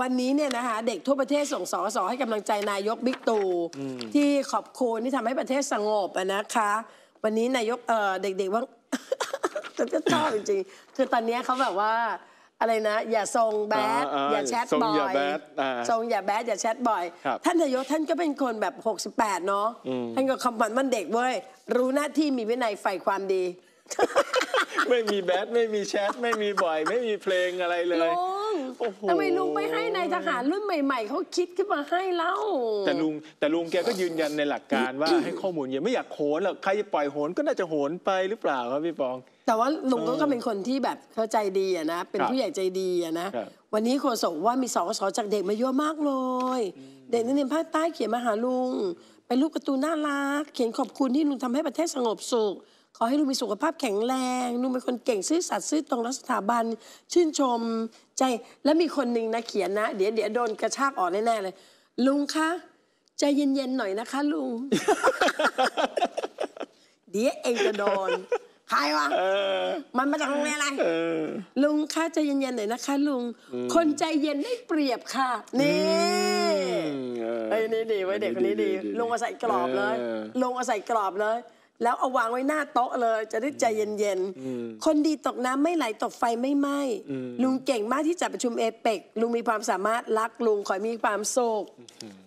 วันนี้เนี่ยนะคะเด็กทั่วประเทศส่งสอสอให้กำลังใจนายกบิ๊กตู่ที่ขอบคุณที่ทำให้ประเทศสงบนะคะ วันนี้นายกเออเด็กๆว่า จะชอบจริงๆคือตอนนี้เขาแบบว่าอะไรนะ อย่าทรงแบดอย่าแชทบ่อยทรงอย่าแบดอย่าแชทบ่อย ท่านนายกท่านก็เป็นคนแบบ 68เนาะท่านก็คำพันมันเด็กเว้ยรู้หน้าที่มีวินัยใฝ่ความดีไม่มีแบทไม่มีแชทไม่มีบ่อย ไม่มีเพลงอะไรเลยลุงทำไมลุงไม่ให้นายทหารรุ่นใหม่ ๆเขาคิดขึ้นมาให้เล่าแต่ลุงแต่ลุงแกก็ยืนยันในหลักการว่า ให้ข้อมูลเยอะไม่อยากโหนหรอกใครจะปล่อยโหนก็น่าจะโหนไปหรือเปล่าครับพี่ปอง แต่ว่าลุงก็เป็นคนที่แบบเข้าใจดีอะนะเป็นผู้ใหญ่ใจดีอะนะวันนี้โฆษกว่ามีสอสอจากเด็กมาเยอะมากเลย เด็กนักเรียนภาคใต้เขียนมาหาลุงเป็นรูปกระตูนน่ารักเขียนขอบคุณที่ลุงทำให้ประเทศสงบสุขขอให้ลูกมีสุขภาพแข็งแรงลูกเป็นคนเก่งซื่อสัตย์ซื่อตรงรัฐสถาบัน ชื่นชม ใจแล้วมีคนหนึ่งนะเขียนนะเดี๋ยวเดี๋ยวโดนกระชากออกแน่ๆเลยลุงคะใจเย็นๆหน่อยนะคะ ลุง เดี๋ยวเองจะโดนใครวะมันมาจากโรงเรียนอะไรลุงคะใจเย็นๆหน่อยนะคะลุงคนใจเย็นได้เปรียบค่ะ นี่ไอ้นี่ดีไว้เด็กคนนี้ดีลุงอาศัยกรอบเลยลุงอาศัยกรอบเลยแล้วเอาวางไว้หน้าโต๊ะเลย จะได้ใจเย็นๆ คนดีตกน้ำไม่ไหลตกไฟไม่ไหม้ลุงเก่งมากที่จัดประชุมเอเปก ลุงมีความสามารถรักลุงขอยมีความโศก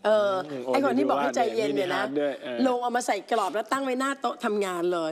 เออไอคนที่บอกให้ใจเย็นเนี่ยนะลงเอามาใส่กรอบแล้วตั้งไว้หน้าโต๊ะทำงานเลย